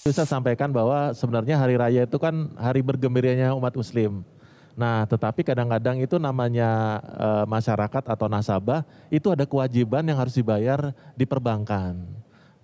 Saya sampaikan bahwa sebenarnya hari raya itu kan hari bergembiranya umat muslim. Nah, tetapi kadang-kadang itu namanya e, masyarakat atau nasabah itu ada kewajiban yang harus dibayar di perbankan.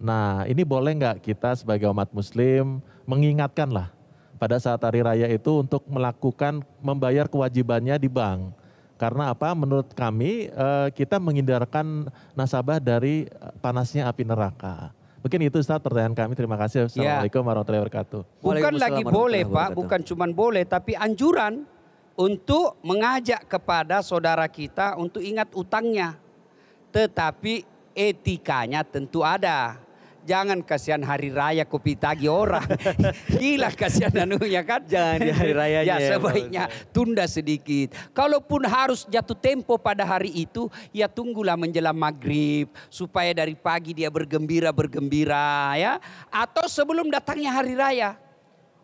Nah, ini boleh nggak kita sebagai umat muslim mengingatkanlah pada saat hari raya itu untuk melakukan membayar kewajibannya di bank. Karena apa? Menurut kami e, kita menghindarkan nasabah dari eh, panasnya api neraka. Mungkin itu Ustaz pertanyaan kami. Terima kasih. Ya. Assalamualaikum ya. warahmatullahi wabarakatuh. Bukan lagi boleh Pak, bukan cuman boleh tapi anjuran untuk mengajak kepada saudara kita untuk ingat utangnya. Tetapi etikanya tentu ada jangan kasihan hari raya kopi tagi orang. Gila kasihan anunya kan. Jangan di hari raya. ya, ya sebaiknya tunda sedikit. Kalaupun harus jatuh tempo pada hari itu, ya tunggulah menjelang maghrib supaya dari pagi dia bergembira bergembira ya. Atau sebelum datangnya hari raya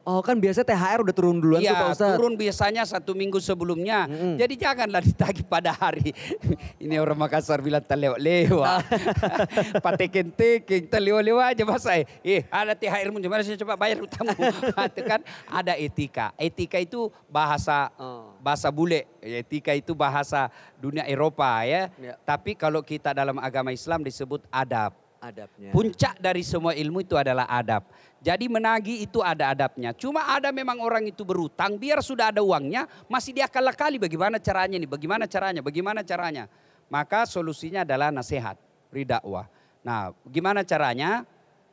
Oh kan biasanya THR udah turun duluan ya, tuh iya, Pak Ustadz. turun biasanya satu minggu sebelumnya. Mm -hmm. Jadi janganlah ditagih pada hari. Ini orang Makassar bilang terlewat-lewat. Pate kentek, kita lewat-lewat aja mas saya. Eh, eh ada THR muncul, gimana saya coba bayar utangmu. itu kan ada etika. Etika itu bahasa oh. bahasa bule. Ya, etika itu bahasa dunia Eropa ya. ya. Tapi kalau kita dalam agama Islam disebut adab adabnya. Puncak dari semua ilmu itu adalah adab. Jadi menagih itu ada adabnya. Cuma ada memang orang itu berutang, biar sudah ada uangnya, masih dia kalah kali bagaimana caranya nih, bagaimana caranya, bagaimana caranya. Maka solusinya adalah nasihat, ridakwah. Nah, gimana caranya?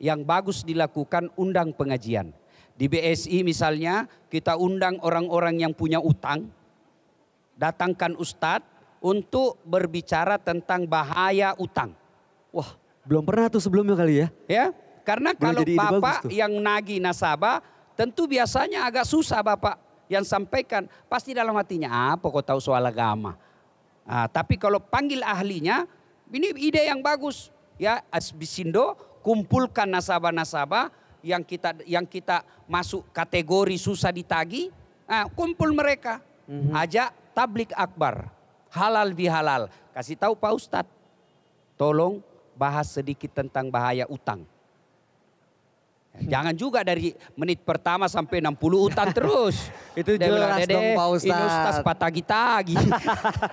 Yang bagus dilakukan undang pengajian. Di BSI misalnya kita undang orang-orang yang punya utang, datangkan ustadz untuk berbicara tentang bahaya utang. Wah, belum pernah tuh sebelumnya kali ya. Ya, karena Boleh kalau Bapak yang nagih nasabah, tentu biasanya agak susah Bapak yang sampaikan. Pasti dalam hatinya, apa kau tahu soal agama. Nah, tapi kalau panggil ahlinya, ini ide yang bagus. Ya, Asbisindo kumpulkan nasabah-nasabah yang kita yang kita masuk kategori susah ditagi, nah, kumpul mereka, mm-hmm. ajak tablik akbar, halal bihalal, kasih tahu Pak ustad tolong bahas sedikit tentang bahaya utang. Ya, jangan juga dari menit pertama sampai 60 utang terus. Itu jelas dong Pak Ustadz. Ini patah kita, tagi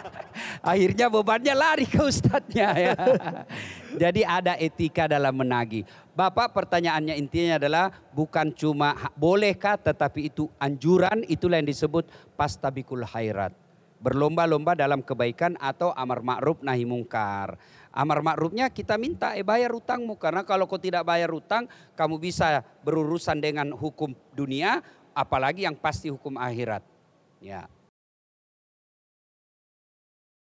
Akhirnya bebannya lari ke Ustadznya. ya. Jadi ada etika dalam menagih. Bapak pertanyaannya intinya adalah bukan cuma bolehkah tetapi itu anjuran itulah yang disebut pastabikul khairat berlomba-lomba dalam kebaikan atau amar ma'ruf nahi mungkar. Amar ma'rufnya kita minta eh bayar utangmu karena kalau kau tidak bayar utang kamu bisa berurusan dengan hukum dunia apalagi yang pasti hukum akhirat. Ya.